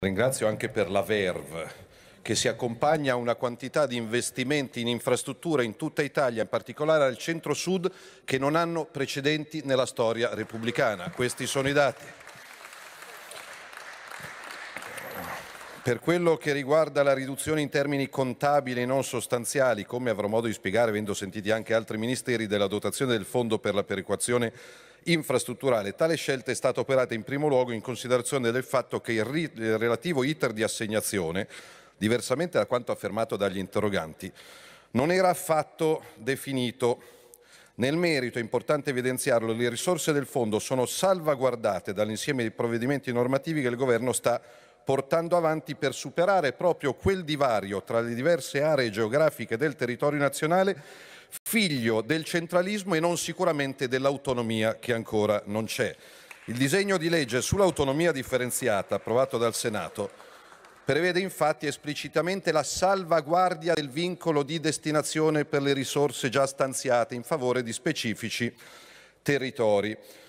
Ringrazio anche per la verve che si accompagna a una quantità di investimenti in infrastrutture in tutta Italia, in particolare al centro-sud, che non hanno precedenti nella storia repubblicana. Questi sono i dati. Per quello che riguarda la riduzione in termini contabili e non sostanziali, come avrò modo di spiegare avendo sentiti anche altri ministeri della dotazione del Fondo per la perequazione infrastrutturale. Tale scelta è stata operata in primo luogo in considerazione del fatto che il, il relativo iter di assegnazione, diversamente da quanto affermato dagli interroganti, non era affatto definito. Nel merito è importante evidenziarlo, le risorse del fondo sono salvaguardate dall'insieme di provvedimenti normativi che il Governo sta portando avanti per superare proprio quel divario tra le diverse aree geografiche del territorio nazionale figlio del centralismo e non sicuramente dell'autonomia che ancora non c'è. Il disegno di legge sull'autonomia differenziata approvato dal Senato prevede infatti esplicitamente la salvaguardia del vincolo di destinazione per le risorse già stanziate in favore di specifici territori.